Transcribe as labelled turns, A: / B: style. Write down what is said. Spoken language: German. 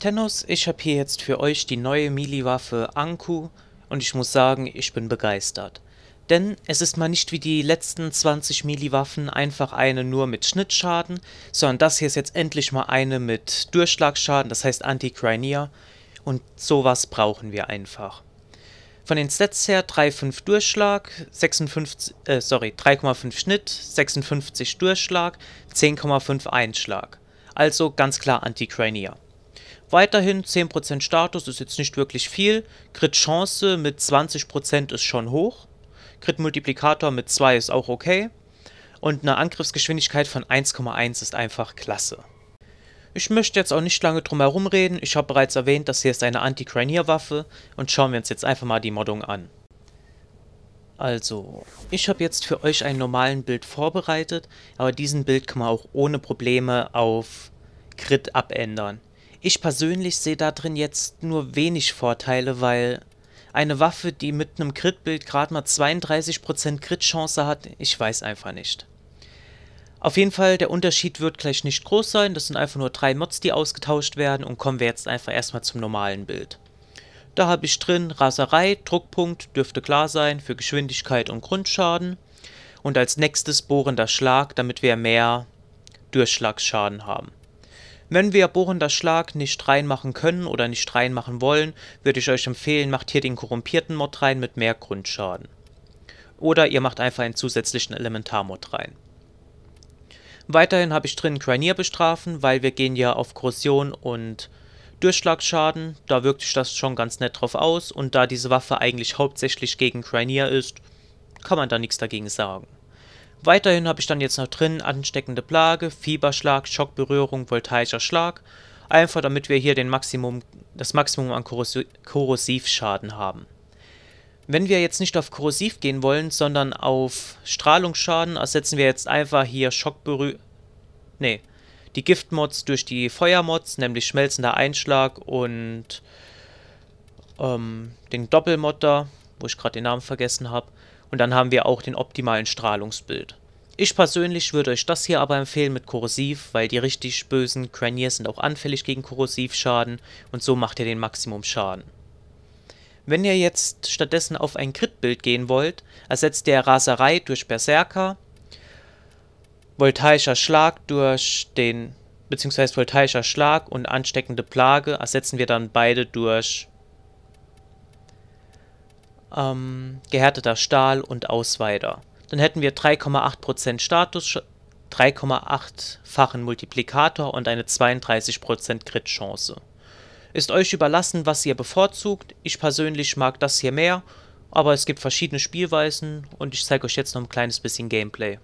A: Tennos, ich habe hier jetzt für euch die neue Melee-Waffe Anku und ich muss sagen, ich bin begeistert. Denn es ist mal nicht wie die letzten 20 Melee-Waffen einfach eine nur mit Schnittschaden, sondern das hier ist jetzt endlich mal eine mit Durchschlagschaden, das heißt Anti-Crinea und sowas brauchen wir einfach. Von den Stats her 3,5 Durchschlag, 56, äh, sorry, 3,5 Schnitt, 56 Durchschlag, 10,5 Einschlag. Also ganz klar Anti-Crinea. Weiterhin 10% Status ist jetzt nicht wirklich viel. Crit-Chance mit 20% ist schon hoch. Crit-Multiplikator mit 2 ist auch okay. Und eine Angriffsgeschwindigkeit von 1,1 ist einfach klasse. Ich möchte jetzt auch nicht lange drum herum reden. Ich habe bereits erwähnt, das hier ist eine Anti-Cranier-Waffe. Und schauen wir uns jetzt einfach mal die Moddung an. Also, ich habe jetzt für euch einen normalen Bild vorbereitet, aber diesen Bild kann man auch ohne Probleme auf Crit abändern. Ich persönlich sehe da drin jetzt nur wenig Vorteile, weil eine Waffe, die mit einem Crit-Bild gerade mal 32% Crit-Chance hat, ich weiß einfach nicht. Auf jeden Fall, der Unterschied wird gleich nicht groß sein, das sind einfach nur drei Mods, die ausgetauscht werden und kommen wir jetzt einfach erstmal zum normalen Bild. Da habe ich drin Raserei, Druckpunkt, dürfte klar sein, für Geschwindigkeit und Grundschaden. Und als nächstes bohrender Schlag, damit wir mehr Durchschlagsschaden haben. Wenn wir bohrender Schlag nicht reinmachen können oder nicht reinmachen wollen, würde ich euch empfehlen, macht hier den korrumpierten Mod rein mit mehr Grundschaden. Oder ihr macht einfach einen zusätzlichen Elementarmod rein. Weiterhin habe ich drin Granier bestrafen, weil wir gehen ja auf Korrosion und Durchschlagsschaden. Da wirkt sich das schon ganz nett drauf aus und da diese Waffe eigentlich hauptsächlich gegen Granier ist, kann man da nichts dagegen sagen. Weiterhin habe ich dann jetzt noch drin ansteckende Plage, Fieberschlag, Schockberührung, voltaischer Schlag. Einfach damit wir hier den Maximum, das Maximum an Korrosivschaden haben. Wenn wir jetzt nicht auf Korrosiv gehen wollen, sondern auf Strahlungsschaden, ersetzen wir jetzt einfach hier Schockberührung. Nee, die Giftmods durch die Feuermods, nämlich schmelzender Einschlag und ähm, den Doppelmod da, wo ich gerade den Namen vergessen habe und dann haben wir auch den optimalen Strahlungsbild. Ich persönlich würde euch das hier aber empfehlen mit Korrosiv, weil die richtig bösen Cranier sind auch anfällig gegen Korrosivschaden und so macht ihr den Maximum Schaden. Wenn ihr jetzt stattdessen auf ein Crit-Bild gehen wollt, ersetzt ihr Raserei durch Berserker, Voltaischer Schlag durch den, beziehungsweise Voltaischer Schlag und ansteckende Plage ersetzen wir dann beide durch ähm, gehärteter Stahl und Ausweider. Dann hätten wir 3,8% Status, 3,8-fachen Multiplikator und eine 32% Crit-Chance. Ist euch überlassen, was ihr bevorzugt. Ich persönlich mag das hier mehr, aber es gibt verschiedene Spielweisen und ich zeige euch jetzt noch ein kleines bisschen Gameplay.